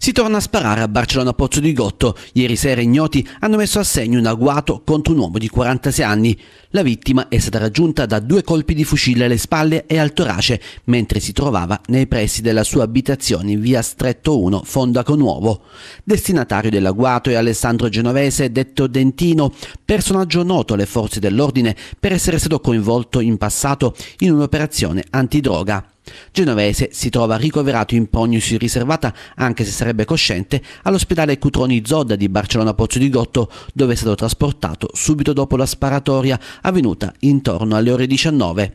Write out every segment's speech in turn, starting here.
Si torna a sparare a Barcellona Pozzo di Gotto. Ieri sera ignoti hanno messo a segno un agguato contro un uomo di 46 anni. La vittima è stata raggiunta da due colpi di fucile alle spalle e al torace mentre si trovava nei pressi della sua abitazione in via Stretto 1, Fondaco Nuovo. Destinatario dell'agguato è Alessandro Genovese, detto Dentino, personaggio noto alle forze dell'ordine per essere stato coinvolto in passato in un'operazione antidroga. Genovese si trova ricoverato in prognosi riservata, anche se sarebbe cosciente, all'ospedale Cutroni Zodda di Barcellona Pozzo di Gotto, dove è stato trasportato subito dopo la sparatoria avvenuta intorno alle ore 19.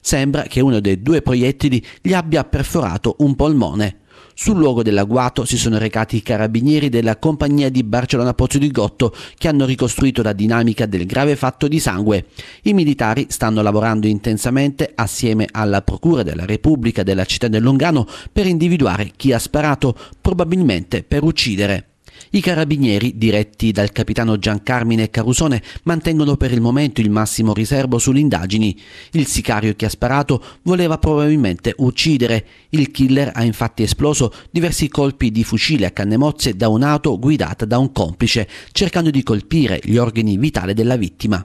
Sembra che uno dei due proiettili gli abbia perforato un polmone. Sul luogo dell'agguato si sono recati i carabinieri della compagnia di Barcellona Pozzo di Gotto che hanno ricostruito la dinamica del grave fatto di sangue. I militari stanno lavorando intensamente assieme alla Procura della Repubblica della città del Longano per individuare chi ha sparato, probabilmente per uccidere. I carabinieri, diretti dal capitano Giancarmine Carusone, mantengono per il momento il massimo riservo sulle indagini. Il sicario che ha sparato voleva probabilmente uccidere. Il killer ha infatti esploso diversi colpi di fucile a canne mozze da un'auto guidata da un complice, cercando di colpire gli organi vitali della vittima.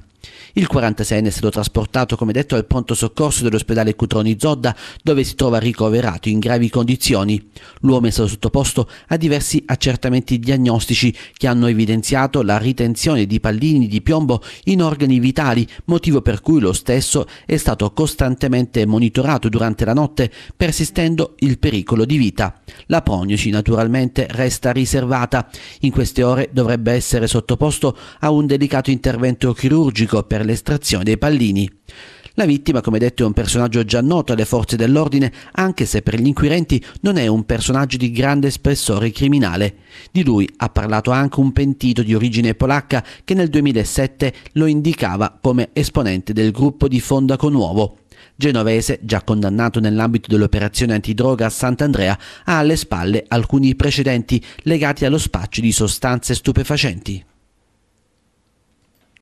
Il 46enne è stato trasportato, come detto, al pronto soccorso dell'ospedale Cutroni Zodda, dove si trova ricoverato in gravi condizioni. L'uomo è stato sottoposto a diversi accertamenti diagnostici che hanno evidenziato la ritenzione di pallini di piombo in organi vitali, motivo per cui lo stesso è stato costantemente monitorato durante la notte, persistendo il pericolo di vita. La prognosi, naturalmente, resta riservata. In queste ore dovrebbe essere sottoposto a un delicato intervento chirurgico chimico per l'estrazione dei pallini. La vittima, come detto, è un personaggio già noto alle forze dell'ordine, anche se per gli inquirenti non è un personaggio di grande spessore criminale. Di lui ha parlato anche un pentito di origine polacca che nel 2007 lo indicava come esponente del gruppo di Fondaco Nuovo. Genovese, già condannato nell'ambito dell'operazione antidroga a Sant'Andrea, ha alle spalle alcuni precedenti legati allo spaccio di sostanze stupefacenti.